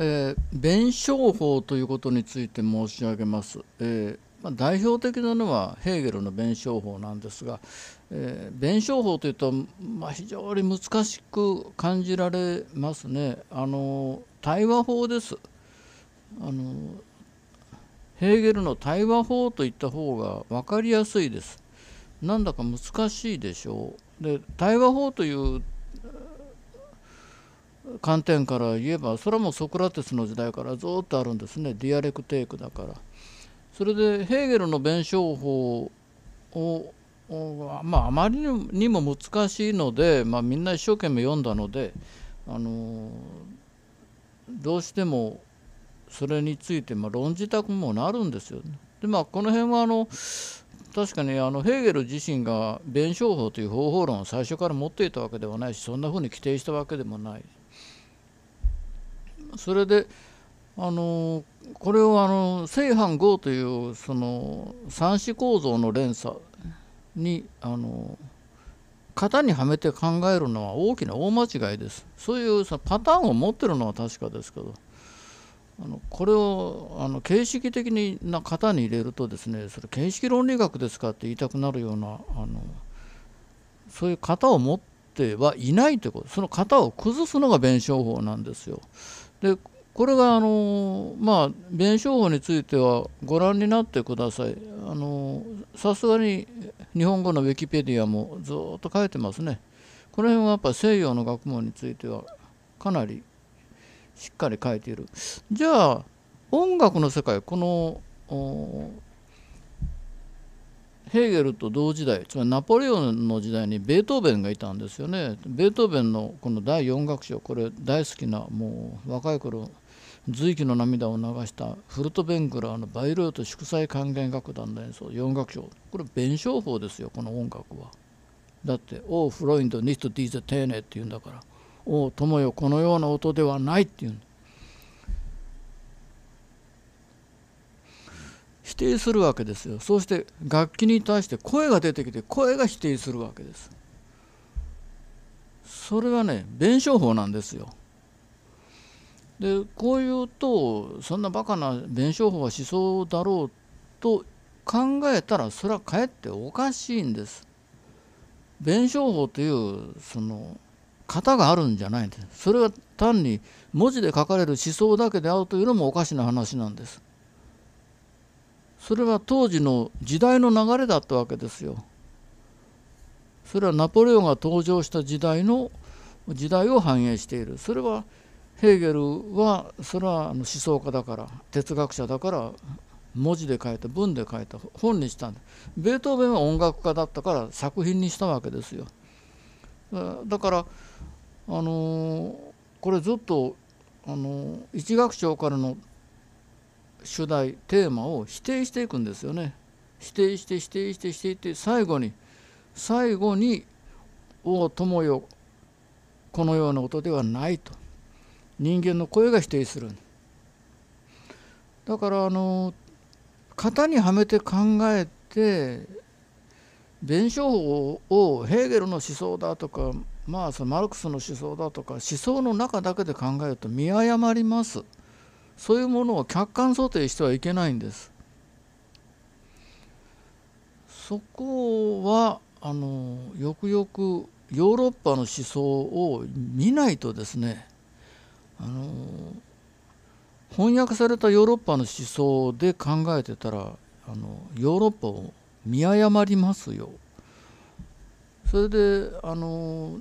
えー、弁証法ということについて申し上げます。えーまあ、代表的なのはヘーゲルの弁証法なんですが、えー、弁証法というと、まあ、非常に難しく感じられますね。あの対話法ですあのヘーゲルの対話法といった方が分かりやすいです。なんだか難しいでしょう。で対話法という観点から言えばそれはもうソクラテスの時代からずっとあるんですねディアレクテイクだから。それでヘーゲルの弁証法をまあ、あまりにも難しいので、まあ、みんな一生懸命読んだのであのどうしてもそれについて、まあ、論じたくもなるんですよね。でまあこの辺はあの確かにあのヘーゲル自身が弁証法という方法論を最初から持っていたわけではないしそんなふうに規定したわけでもない。それであのこれをあの正反合というその三子構造の連鎖にあの型にはめて考えるのは大きな大間違いです。そういうさパターンを持ってるのは確かですけどあのこれをあの形式的にな型に入れるとですねそれ形式論理学ですかって言いたくなるようなあのそういう型を持ってはいないということその型を崩すのが弁証法なんですよ。でこれがあのまあ弁証法についてはご覧になってくださいあのさすがに日本語のウィキペディアもずっと書いてますねこの辺はやっぱ西洋の学問についてはかなりしっかり書いているじゃあ音楽の世界このヘーゲルと同時代つまりナポレオンの時代にベートーベンがいたんですよねベートーベンのこの第4楽章これ大好きなもう若い頃随記の涙を流したフルトベングラーのバイロート祝祭還元楽団の演奏4楽章これ弁証法ですよこの音楽はだって「オうフロインドニット・ディーゼ・テーネ」って言うんだから「おう友よこのような音ではない」って言うんだ定するわけですよそうして楽器に対して声が出てきて声が否定するわけですそれはね弁証法なんですよでこう言うとそんなバカな弁証法は思想だろうと考えたらそれはかえっておかしいんです弁証法というその型があるんじゃないんですそれは単に文字で書かれる思想だけであるというのもおかしな話なんですそれは当時の時代の流れだったわけですよ。それはナポレオンが登場した時代の時代を反映している。それはヘーゲルはそれは思想家だから哲学者だから文字で書いた文で書いた本にしたんだベートーベンは音楽家だったから作品にしたわけですよだからあのこれずっとあの一楽章からの主題テーマを否定していくんですよね否定して否定して否定して最後に最後に「おお友よこのようなことではない」と人間の声が否定するだからあの型にはめて考えて弁証法をヘーゲルの思想だとかまあそのマルクスの思想だとか思想の中だけで考えると見誤ります。そういうものを客観想定してはいけないんです。そこはあのよくよくヨーロッパの思想を見ないとですねあの翻訳されたヨーロッパの思想で考えてたらあのヨーロッパを見誤りますよ。それであの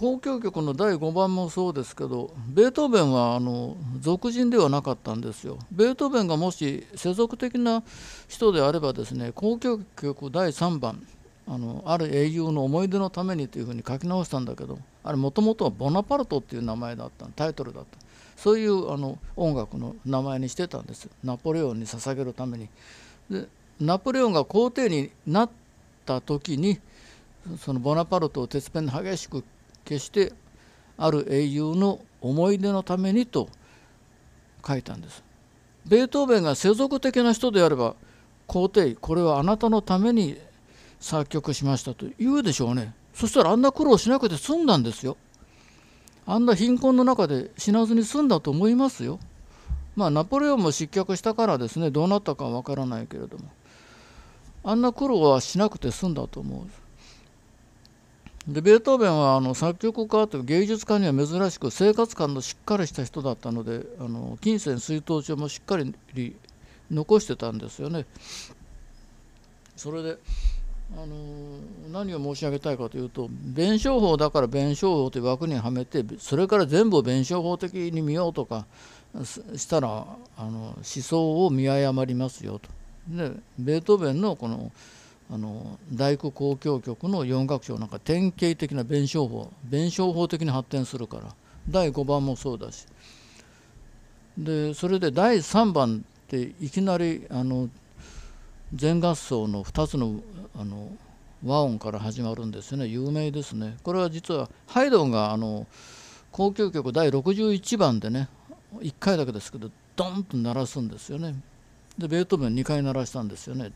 交響曲の第5番もそうですけどベートーベンはあの俗人ではなかったんですよ。ベートーベンがもし世俗的な人であればですね交響曲第3番あのある英雄の思い出のためにというふうに書き直したんだけどあれもともとはボナパルトっていう名前だったタイトルだったそういうあの音楽の名前にしてたんですナポレオンに捧げるために。でナポレオンが皇帝になった時にそのボナパルトを鉄片で激しく決してある英雄の思い出のためにと書いたんです。ベートーベンが世俗的な人であれば皇帝これはあなたのために作曲しましたと言うでしょうねそしたらあんな苦労しなくて済んだんですよあんな貧困の中で死なずに済んだと思いますよまあナポレオンも失脚したからですねどうなったかわ分からないけれどもあんな苦労はしなくて済んだと思う。でベートーベンはあの作曲家という芸術家には珍しく生活感のしっかりした人だったのであの金銭水頭帳もしっかり残してたんですよね。それであの何を申し上げたいかというと弁証法だから弁証法という枠にはめてそれから全部を弁証法的に見ようとかしたらあの思想を見誤りますよと。ベートーベンのこの「あの大工交響曲の4楽章なんか典型的な弁証法弁証法的に発展するから第5番もそうだしでそれで第3番っていきなりあの全合奏の2つのあの和音から始まるんですよね有名ですねこれは実はハイドンがあの交響曲第61番でね1回だけですけどドンと鳴らすんですよねでベートーベン2回鳴らしたんですよね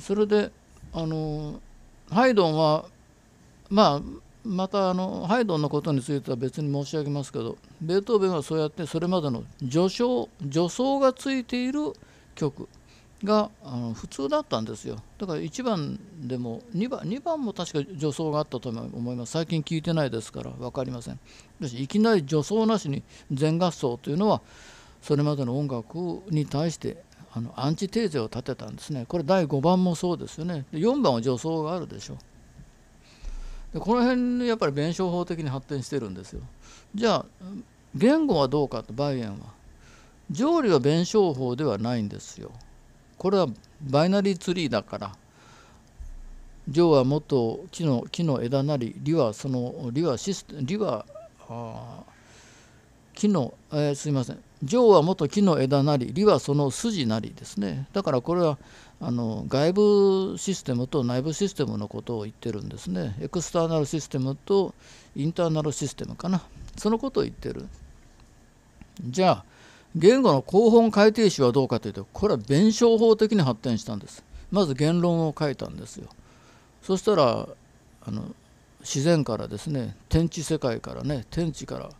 それであのハイドンはまあまたあのハイドンのことについては別に申し上げますけどベートーベンはそうやってそれまでの序章序奏がついている曲があの普通だったんですよだから1番でも2番 ,2 番も確か助走があったと思います最近聞いてないですから分かりませんいきなり助走なしに全合奏というのはそれまでの音楽に対してあのアンチテーゼを立てたんですねこれ第5番もそうですよね4番は助走があるでしょでこの辺やっぱり弁証法的に発展してるんですよじゃあ言語はどうかとバイエンは条理は弁証法ではないんですよこれはバイナリーツリーだから上は元木の木の枝なり理はその理はシス理はあ木の、えー、すいません上は元木の枝なり理はその筋なりですねだからこれはあの外部システムと内部システムのことを言ってるんですねエクスターナルシステムとインターナルシステムかなそのことを言ってるじゃあ言語の広本改定詞はどうかというとこれは弁証法的に発展したんですまず言論を書いたんですよそしたらあの自然からですね天地世界からね天地から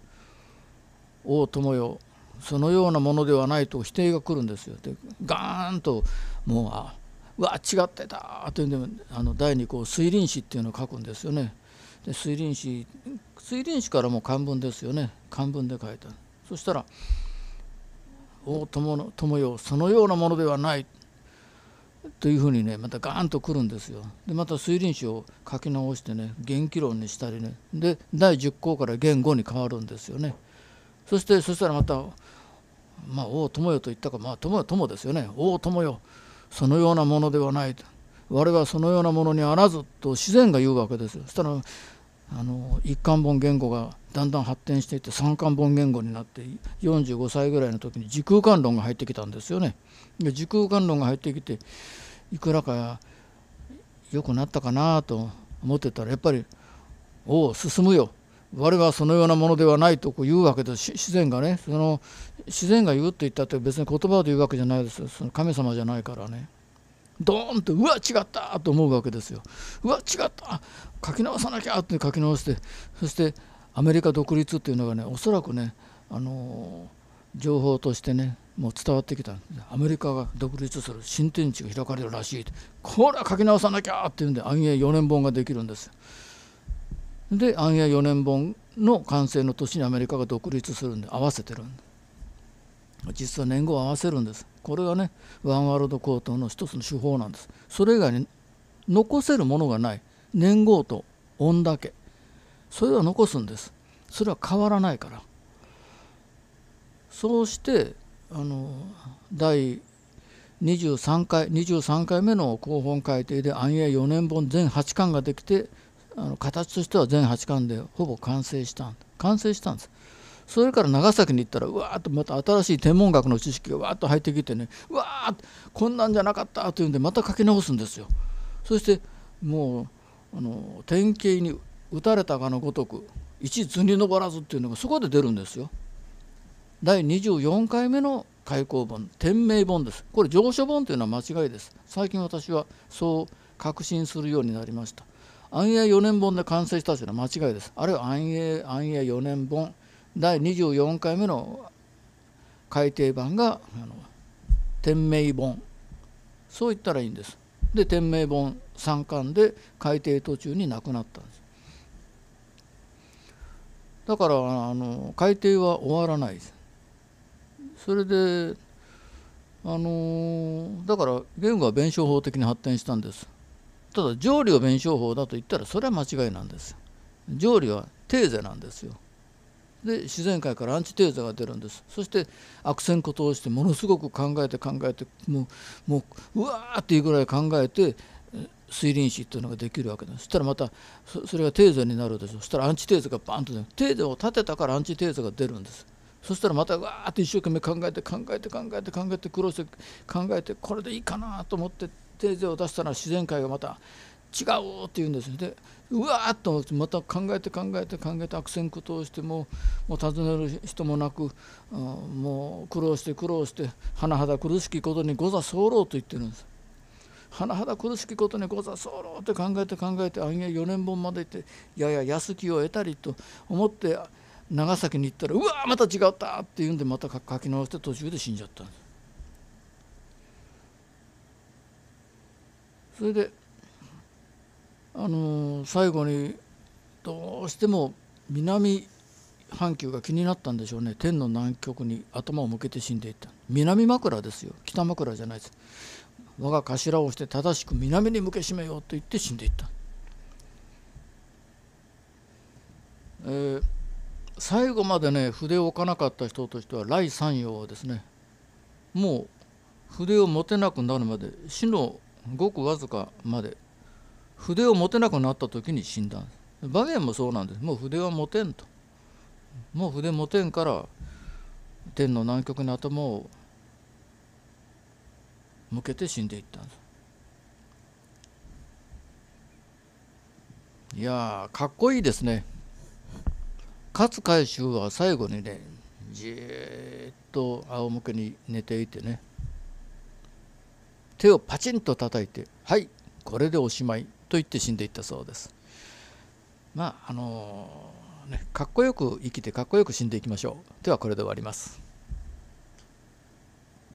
大友よそのようなものではないと否定が来るんですよ。でガーンともうあうわ違ってたというんであの第2項推輪子っていうのを書くんですよね。で推輪子推輪子からも漢文ですよね漢文で書いた。そしたら「お友友よそのようなものではない」というふうにねまたガーンとくるんですよ。でまた推輪子を書き直してね元気論にしたりねで第10項から言語に変わるんですよね。そしてそしたらまた「まあ、王友よ」と言ったか「まあ、友よ友ですよね王友よそのようなものではない」我はそのようなものにあらず」と自然が言うわけですよ。そしたらあの一貫本言語がだんだん発展していって三貫本言語になって45歳ぐらいの時に時空間論が入ってきたんですよね。で時空間論が入ってきていくらか良くなったかなと思ってたらやっぱり「おお進むよ」我はそのようなものではないとこう言うわけです自然がねその自然が言うって言ったって別に言葉で言うわけじゃないですその神様じゃないからねドーンとうわ違ったと思うわけですようわ違った書き直さなきゃって書き直してそしてアメリカ独立っていうのがねおそらくねあの情報としてねもう伝わってきたアメリカが独立する新天地が開かれるらしいこれは書き直さなきゃっていうんで暗影4年本ができるんですで暗夜4年本の完成の年にアメリカが独立するんで合わせてるんで実は年号を合わせるんですこれがねワンワールド高等の一つの手法なんですそれ以外に残せるものがない年号と音だけそれは残すんですそれは変わらないからそうしてあの第23回23回目の広報改定で安夜4年本全8巻ができてあの形としては全8巻でほぼ完成した完成したんですそれから長崎に行ったらうわーっとまた新しい天文学の知識がわーっと入ってきてねうわーこんなんじゃなかったというんでまた書き直すんですよそしてもうあの典型に打たれたがのごとく一図に登らずっていうのがそこで出るんですよ第24回目の開口本天明本ですこれ上書本というのは間違いです最近私はそう確信するようになりました暗永4年本で完成したというのは間違いですあるいは安永安永4年本第24回目の改訂版があの天明本そう言ったらいいんですで天明本3巻で改訂途中になくなったんですだからあの改訂は終わらないですそれであのだから言語は弁証法的に発展したんですただ上理を弁証法だと言ったらそれは間違いなんです条理はテーゼなんですよで自然界からアンチテーゼが出るんですそして悪戦苦闘してものすごく考えて考えてもうもううわーっていうぐらい考えて推輪子っていうのができるわけですそしたらまたそれがテーゼになるでしょうそしたらアンチテーゼがバンと出るテーゼを立てたからアンチテーゼが出るんですそしたらまたわーって一生懸命考えて考えて考えて考えて苦労して考えてこれでいいかなと思って定税を出したら自然界がまた違うって言うんですでうわーっとまた考えて考えて考えて悪戦苦闘してももう尋ねる人もなく、うん、もう苦労して苦労して甚だ苦しきことにござ候と言ってるんです。甚だ苦しきことにござ候って考えて考えてあげ4年本まで行ってやや安きを得たりと思って長崎に行ったらうわまた違ったって言うんでまた書き直して途中で死んじゃったんですそれであの最後にどうしても南半球が気になったんでしょうね天の南極に頭を向けて死んでいった南枕ですよ北枕じゃないです我が頭をして正しく南に向けしめようと言って死んでいった。えー最後までね筆を置かなかった人としては来三葉はですねもう筆を持てなくなるまで死のごくわずかまで筆を持てなくなった時に死んだんです馬面もそうなんですもう筆は持てんともう筆持てんから天の南極に頭を向けて死んでいったんですいやかっこいいですね勝海舟は最後にねじーっと仰向けに寝ていてね手をパチンと叩いて「はいこれでおしまい」と言って死んでいったそうです。まああのね、かっこよく生きてかっこよく死んでいきましょう。ではこれで終わります。